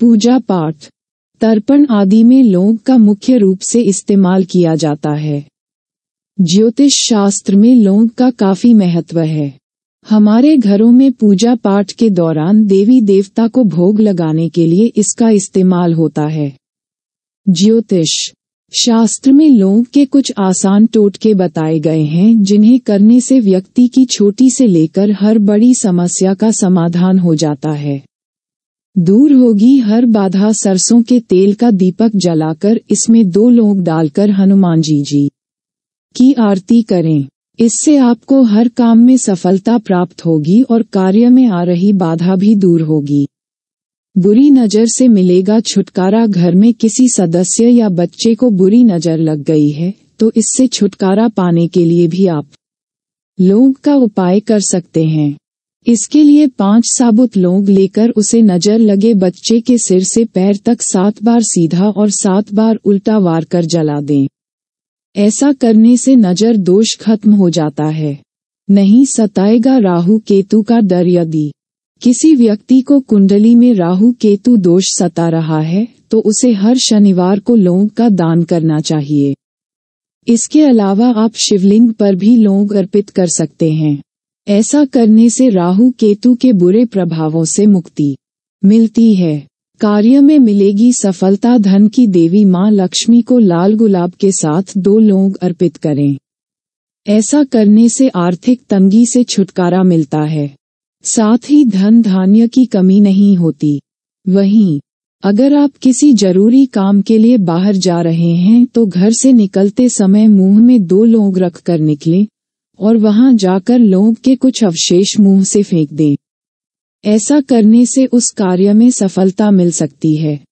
पूजा पाठ तर्पण आदि में लौंग का मुख्य रूप से इस्तेमाल किया जाता है ज्योतिष शास्त्र में लौंग का काफी महत्व है हमारे घरों में पूजा पाठ के दौरान देवी देवता को भोग लगाने के लिए इसका इस्तेमाल होता है ज्योतिष शास्त्र में लौंग के कुछ आसान टोटके बताए गए हैं जिन्हें करने से व्यक्ति की छोटी से लेकर हर बड़ी समस्या का समाधान हो जाता है दूर होगी हर बाधा सरसों के तेल का दीपक जलाकर इसमें दो लोग डालकर हनुमान जी जी की आरती करें इससे आपको हर काम में सफलता प्राप्त होगी और कार्य में आ रही बाधा भी दूर होगी बुरी नजर से मिलेगा छुटकारा घर में किसी सदस्य या बच्चे को बुरी नजर लग गई है तो इससे छुटकारा पाने के लिए भी आप लोग का उपाय कर सकते हैं इसके लिए पांच साबुत लोग लेकर उसे नजर लगे बच्चे के सिर से पैर तक सात बार सीधा और सात बार उल्टा वार कर जला दें ऐसा करने से नजर दोष खत्म हो जाता है नहीं सताएगा राहु केतु का डर यदि किसी व्यक्ति को कुंडली में राहु केतु दोष सता रहा है तो उसे हर शनिवार को लौंग का दान करना चाहिए इसके अलावा आप शिवलिंग पर भी लौंग अर्पित कर सकते हैं ऐसा करने से राहु केतु के बुरे प्रभावों से मुक्ति मिलती है कार्य में मिलेगी सफलता धन की देवी मां लक्ष्मी को लाल गुलाब के साथ दो लोग अर्पित करें ऐसा करने से आर्थिक तंगी से छुटकारा मिलता है साथ ही धन धान्य की कमी नहीं होती वहीं अगर आप किसी जरूरी काम के लिए बाहर जा रहे हैं तो घर से निकलते समय मुंह में दो लोग रखकर निकलें और वहां जाकर लोभ के कुछ अवशेष मुंह से फेंक दें ऐसा करने से उस कार्य में सफलता मिल सकती है